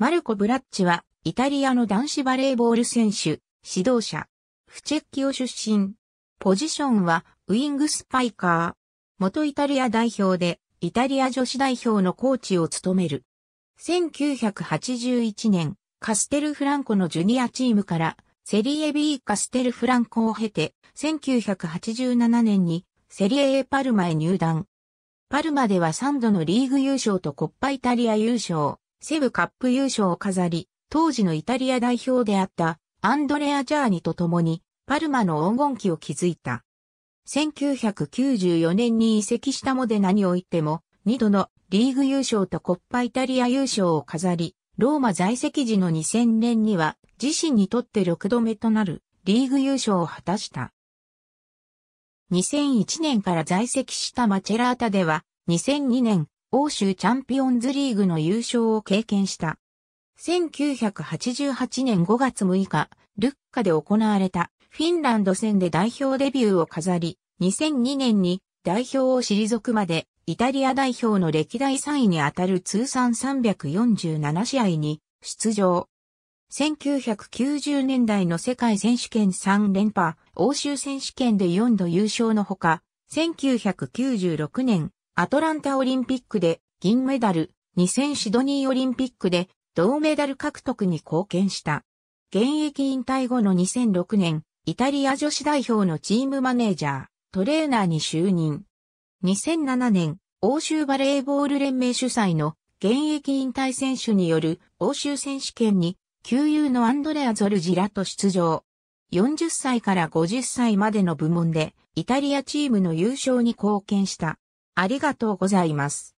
マルコ・ブラッチは、イタリアの男子バレーボール選手、指導者。フチェッキオ出身。ポジションは、ウィングスパイカー。元イタリア代表で、イタリア女子代表のコーチを務める。1981年、カステルフランコのジュニアチームから、セリエ B カステルフランコを経て、1987年に、セリエ A パルマへ入団。パルマでは3度のリーグ優勝とコッパイタリア優勝、セブカップ優勝を飾り、当時のイタリア代表であったアンドレア・ジャーニと共にパルマの黄金期を築いた。1994年に移籍したモデナにおいても、2度のリーグ優勝とコッパイタリア優勝を飾り、ローマ在籍時の2000年には自身にとって6度目となるリーグ優勝を果たした。2001年から在籍したマチェラータでは、2002年欧州チャンピオンズリーグの優勝を経験した。1988年5月6日、ルッカで行われたフィンランド戦で代表デビューを飾り、2002年に代表を退くまでイタリア代表の歴代3位にあたる通算347試合に出場。1990年代の世界選手権3連覇、欧州選手権で4度優勝のほか、1996年アトランタオリンピックで銀メダル、2000シドニーオリンピックで銅メダル獲得に貢献した。現役引退後の2006年、イタリア女子代表のチームマネージャー、トレーナーに就任。2007年、欧州バレーボール連盟主催の現役引退選手による欧州選手権に、旧友のアンドレア・ゾルジラと出場。40歳から50歳までの部門で、イタリアチームの優勝に貢献した。ありがとうございます。